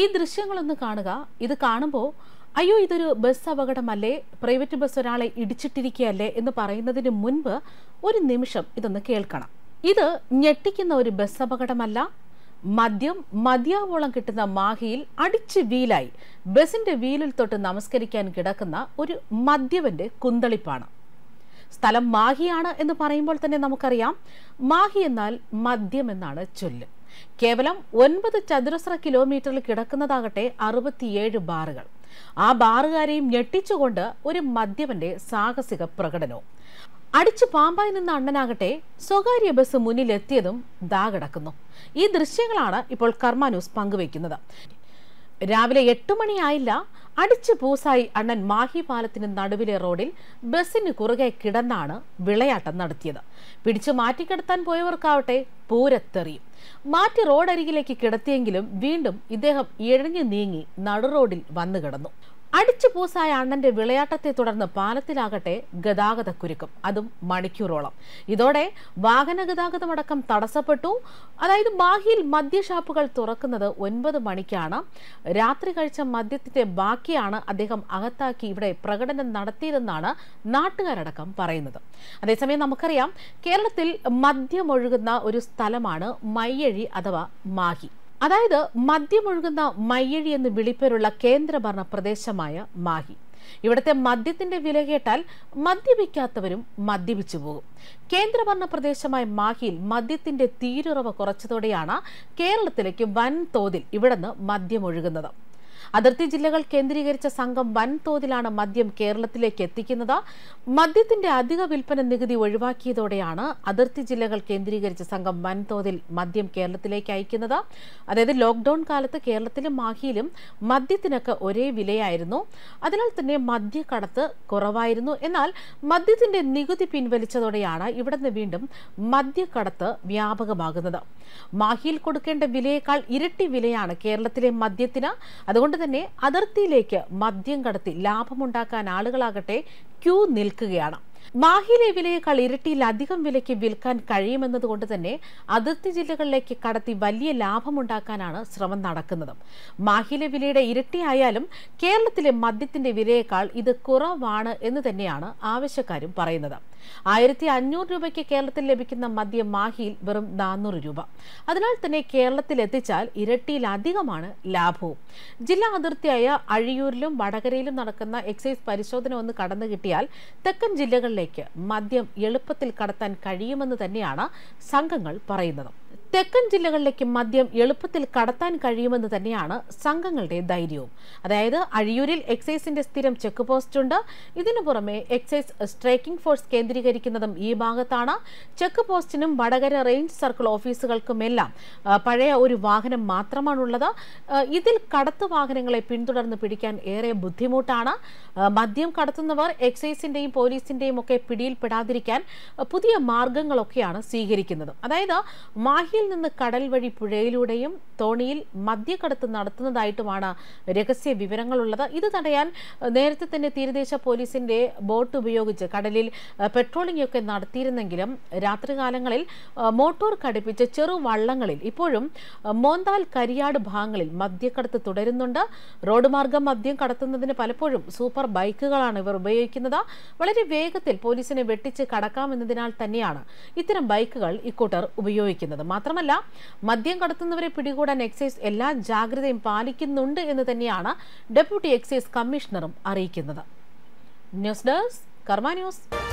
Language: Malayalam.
ഈ ദൃശ്യങ്ങളൊന്ന് കാണുക ഇത് കാണുമ്പോൾ അയ്യോ ഇതൊരു ബസ് അപകടമല്ലേ പ്രൈവറ്റ് ബസ് ഒരാളെ ഇടിച്ചിട്ടിരിക്കുകയല്ലേ എന്ന് പറയുന്നതിന് മുൻപ് ഒരു നിമിഷം ഇതൊന്ന് കേൾക്കണം ഇത് ഞെട്ടിക്കുന്ന ഒരു ബസ് അപകടമല്ല മദ്യം മദ്യാവോളം കിട്ടുന്ന മാഹിയിൽ അടിച്ച് വീലായി ബസിന്റെ വീലിൽ തൊട്ട് നമസ്കരിക്കാൻ കിടക്കുന്ന ഒരു മദ്യവന്റെ കുന്തളിപ്പാണ് സ്ഥലം മാഹിയാണ് എന്ന് പറയുമ്പോൾ തന്നെ നമുക്കറിയാം മാഹി എന്നാൽ മദ്യം എന്നാണ് ചൊല്ല് കേവലം ഒൻപത് ചതുരശ്ര കിലോമീറ്ററിൽ കിടക്കുന്നതാകട്ടെ അറുപത്തിയേഴ് ബാറുകൾ ആ ബാറുകാരെയും ഞെട്ടിച്ചുകൊണ്ട് ഒരു മദ്യപന്റെ സാഹസിക പ്രകടനവും അടിച്ചു പാമ്പായി നിന്ന അണ്ണനാകട്ടെ സ്വകാര്യ ബസ് മുന്നിലെത്തിയതും ദാ കിടക്കുന്നു ഈ ദൃശ്യങ്ങളാണ് ഇപ്പോൾ കർമാനൂസ് പങ്കുവയ്ക്കുന്നത് രാവിലെ എട്ട് മണിയായില്ല അടിച്ചു പൂസായി അണ്ണൻ മാഹി പാലത്തിന് നടുവിലെ റോഡിൽ ബസ്സിന് കുറുകെ കിടന്നാണ് വിളയാട്ടം നടത്തിയത് പിടിച്ചു മാറ്റിക്കിടത്താൻ പോയവർക്കാവട്ടെ പൂരത്തെറിയും മാറ്റി റോഡരികിലേക്ക് കിടത്തിയെങ്കിലും വീണ്ടും ഇദ്ദേഹം ഇഴഞ്ഞു നീങ്ങി നടുറോഡിൽ വന്നു കിടന്നു അടിച്ചു പൂസായ അണ്ണന്റെ വിളയാട്ടത്തെ തുടർന്ന് പാലത്തിലാകട്ടെ കുരുക്കും അതും മണിക്കൂറോളം ഇതോടെ വാഹന ഗതാഗതമടക്കം തടസ്സപ്പെട്ടു അതായത് ബാഹിയിൽ മദ്യഷാപ്പുകൾ തുറക്കുന്നത് ഒൻപത് മണിക്കാണ് രാത്രി കഴിച്ച മദ്യത്തിന്റെ ബാക്കിയാണ് അദ്ദേഹം അകത്താക്കി ഇവിടെ പ്രകടനം നടത്തിയതെന്നാണ് നാട്ടുകാരടക്കം പറയുന്നത് അതേസമയം നമുക്കറിയാം കേരളത്തിൽ മദ്യമൊഴുകുന്ന ഒരു സ്ഥലമാണ് മയ്യഴി അഥവാ മാഹി അതായത് മദ്യമൊഴുകുന്ന മയ്യഴി എന്ന് വിളിപ്പേരുള്ള കേന്ദ്രഭരണ പ്രദേശമായ മാഹി ഇവിടത്തെ മദ്യത്തിന്റെ വില കേട്ടാൽ മദ്യപിക്കാത്തവരും മദ്യപിച്ചു പോകും കേന്ദ്രഭരണ പ്രദേശമായ മാഹിയിൽ മദ്യത്തിന്റെ തീരുറവ് കുറച്ചതോടെയാണ് കേരളത്തിലേക്ക് വൻതോതിൽ ഇവിടുന്ന് മദ്യമൊഴുകുന്നത് അതിർത്തി ജില്ലകൾ കേന്ദ്രീകരിച്ച സംഘം വൻതോതിലാണ് മദ്യം കേരളത്തിലേക്ക് എത്തിക്കുന്നത് മദ്യത്തിന്റെ അധിക വിൽപ്പന നികുതി ഒഴിവാക്കിയതോടെയാണ് അതിർത്തി ജില്ലകൾ കേന്ദ്രീകരിച്ച സംഘം വൻതോതിൽ മദ്യം കേരളത്തിലേക്ക് അയക്കുന്നത് അതായത് ലോക്ഡൌൺ കാലത്ത് കേരളത്തിലും മാഹിയിലും മദ്യത്തിനൊക്കെ ഒരേ വിലയായിരുന്നു അതിനാൽ തന്നെ മദ്യക്കടത്ത് കുറവായിരുന്നു എന്നാൽ മദ്യത്തിന്റെ നികുതി പിൻവലിച്ചതോടെയാണ് ഇവിടെ നിന്ന് വീണ്ടും മദ്യക്കടത്ത് വ്യാപകമാകുന്നത് മാഹിയിൽ കൊടുക്കേണ്ട വിലയേക്കാൾ ഇരട്ടി വിലയാണ് കേരളത്തിലെ മദ്യത്തിന് അതുകൊണ്ട് തന്നെ അതിർത്തിയിലേക്ക് മദ്യം കടത്തി ലാഭമുണ്ടാക്കാൻ ആളുകളാകട്ടെ ക്യൂ നിൽക്കുകയാണ് മാഹിയിലെ വിലയേക്കാൾ ഇരട്ടിയിലധികം വിലയ്ക്ക് വിൽക്കാൻ കഴിയുമെന്നതുകൊണ്ട് തന്നെ അതിർത്തി ജില്ലകളിലേക്ക് കടത്തി വലിയ ലാഭമുണ്ടാക്കാനാണ് ശ്രമം നടക്കുന്നത് മാഹിയിലെ വിലയുടെ ഇരട്ടിയായാലും കേരളത്തിലെ മദ്യത്തിന്റെ വിലയേക്കാൾ ഇത് കുറവാണ് എന്ന് തന്നെയാണ് ആവശ്യക്കാരും പറയുന്നത് ആയിരത്തി അഞ്ഞൂറ് രൂപയ്ക്ക് കേരളത്തിൽ ലഭിക്കുന്ന മദ്യ മാഹിയിൽ വെറും നാനൂറ് രൂപ അതിനാൽ തന്നെ കേരളത്തിൽ എത്തിച്ചാൽ ഇരട്ടിയിലധികമാണ് ലാഭവും ജില്ലാ അതിർത്തിയായ അഴിയൂരിലും വടകരയിലും നടക്കുന്ന എക്സൈസ് പരിശോധന ഒന്ന് കടന്നു കിട്ടിയാൽ തെക്കൻ ജില്ലകളിലേക്ക് മദ്യം എളുപ്പത്തിൽ കടത്താൻ കഴിയുമെന്ന് തന്നെയാണ് സംഘങ്ങൾ പറയുന്നത് തെക്കൻ ജില്ലകളിലേക്ക് മദ്യം എളുപ്പത്തിൽ കടത്താൻ കഴിയുമെന്ന് തന്നെയാണ് സംഘങ്ങളുടെ ധൈര്യവും അതായത് അഴിയൂരിൽ എക്സൈസിന്റെ സ്ഥിരം ചെക്ക് പോസ്റ്റ് ഉണ്ട് ഇതിനു പുറമെ എക്സൈസ് സ്ട്രൈക്കിംഗ് ഫോഴ്സ് കേന്ദ്രീകരിക്കുന്നതും ഈ ഭാഗത്താണ് ചെക്ക് പോസ്റ്റിനും വടകര റേഞ്ച് സർക്കിൾ ഓഫീസുകൾക്കുമെല്ലാം പഴയ ഒരു വാഹനം മാത്രമാണുള്ളത് ഇതിൽ കടത്തു വാഹനങ്ങളെ പിന്തുടർന്ന് പിടിക്കാൻ ഏറെ ബുദ്ധിമുട്ടാണ് മദ്യം കടത്തുന്നവർ എക്സൈസിന്റെയും പോലീസിന്റെയും ഒക്കെ പിടിയിൽപ്പെടാതിരിക്കാൻ പുതിയ മാർഗങ്ങളൊക്കെയാണ് സ്വീകരിക്കുന്നത് അതായത് മാഹിയിൽ നിന്ന് കടൽ വഴി പുഴയിലൂടെയും തോണിയിൽ മദ്യക്കടത്ത് നടത്തുന്നതായിട്ടുമാണ് രഹസ്യ വിവരങ്ങളുള്ളത് ഇത് തടയാൻ നേരത്തെ തന്നെ തീരദേശ പോലീസിന്റെ ബോട്ട് ഉപയോഗിച്ച് കടലിൽ പെട്രോളിംഗ് ഒക്കെ നടത്തിയിരുന്നെങ്കിലും രാത്രികാലങ്ങളിൽ മോട്ടോർ ഘടിപ്പിച്ച് ചെറു വള്ളങ്ങളിൽ ഇപ്പോഴും മോന്താൽ കരിയാട് ഭാഗങ്ങളിൽ മദ്യക്കടത്ത് തുടരുന്നുണ്ട് റോഡ് മാർഗം മദ്യം കടത്തുന്നതിന് പലപ്പോഴും സൂപ്പർ ബൈക്കുകളാണ് ഇവർ ഉപയോഗിക്കുന്നത് വളരെ വേഗത്തിൽ പോലീസിനെ വെട്ടിച്ച് കടക്കാമെന്നതിനാൽ തന്നെയാണ് ഇത്തരം ബൈക്കുകൾ ഇക്കൂട്ടർ ഉപയോഗിക്കുന്നത് മാത്രം മാത്രമല്ല മദ്യം കടത്തുന്നവരെ പിടികൂടാൻ എക്സൈസ് എല്ലാ ജാഗ്രതയും പാലിക്കുന്നുണ്ട് എന്ന് തന്നെയാണ് ഡെപ്യൂട്ടി എക്സൈസ് കമ്മീഷണറും അറിയിക്കുന്നത് ന്യൂസ് ഡെസ്ക് കർമ്മ ന്യൂസ്